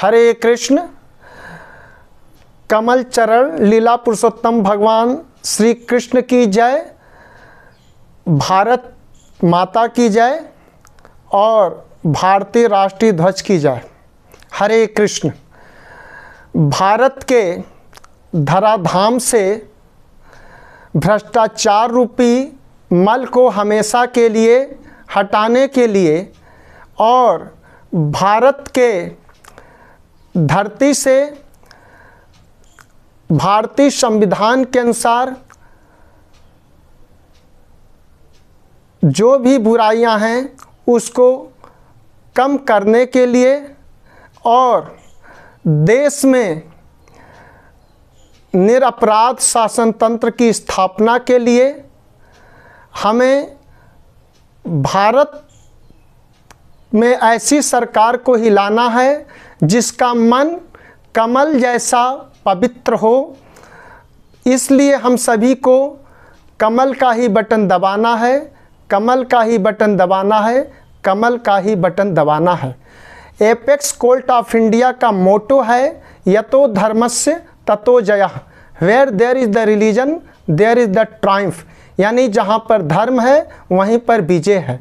हरे कृष्ण कमल चरण लीला पुरुषोत्तम भगवान श्री कृष्ण की जय भारत माता की जय और भारतीय राष्ट्रीय ध्वज की जय हरे कृष्ण भारत के धराधाम से भ्रष्टाचार रूपी मल को हमेशा के लिए हटाने के लिए और भारत के धरती से भारतीय संविधान के अनुसार जो भी बुराइयां हैं उसको कम करने के लिए और देश में निरपराध शासन तंत्र की स्थापना के लिए हमें भारत में ऐसी सरकार को हिलाना है जिसका मन कमल जैसा पवित्र हो इसलिए हम सभी को कमल का ही बटन दबाना है कमल का ही बटन दबाना है कमल का ही बटन दबाना है एपेक्स कोल्ट ऑफ इंडिया का मोटो है यतो धर्मस्य ततो जया where there is the religion there is the triumph यानी जहाँ पर धर्म है वहीं पर विजय है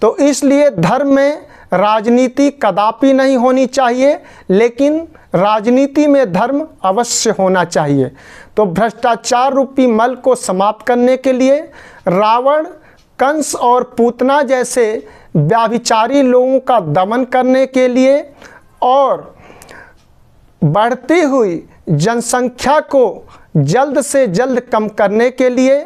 तो इसलिए धर्म में राजनीति कदापि नहीं होनी चाहिए लेकिन राजनीति में धर्म अवश्य होना चाहिए तो भ्रष्टाचार रूपी मल को समाप्त करने के लिए रावण कंस और पूतना जैसे व्याभिचारी लोगों का दमन करने के लिए और बढ़ती हुई जनसंख्या को जल्द से जल्द कम करने के लिए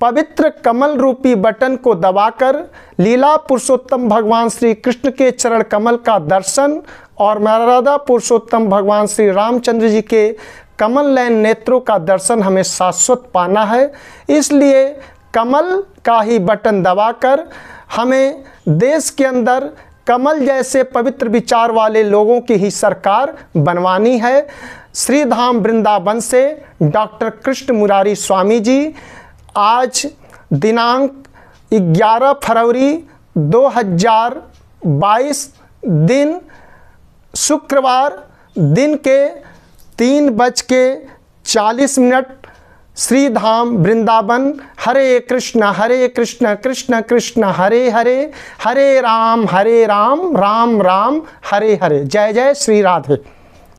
पवित्र कमल रूपी बटन को दबाकर लीला पुरुषोत्तम भगवान श्री कृष्ण के चरण कमल का दर्शन और मर्यादा पुरुषोत्तम भगवान श्री रामचंद्र जी के कमल लैन नेत्रों का दर्शन हमें शाश्वत पाना है इसलिए कमल का ही बटन दबाकर हमें देश के अंदर कमल जैसे पवित्र विचार वाले लोगों की ही सरकार बनवानी है श्रीधाम वृंदावन से डॉक्टर कृष्ण मुरारी स्वामी जी आज दिनांक 11 फरवरी 2022 दिन शुक्रवार दिन के तीन बज के चालीस मिनट श्री धाम वृंदावन हरे कृष्ण हरे कृष्ण कृष्ण कृष्ण हरे हरे हरे राम हरे राम राम राम हरे हरे जय जय श्री राधे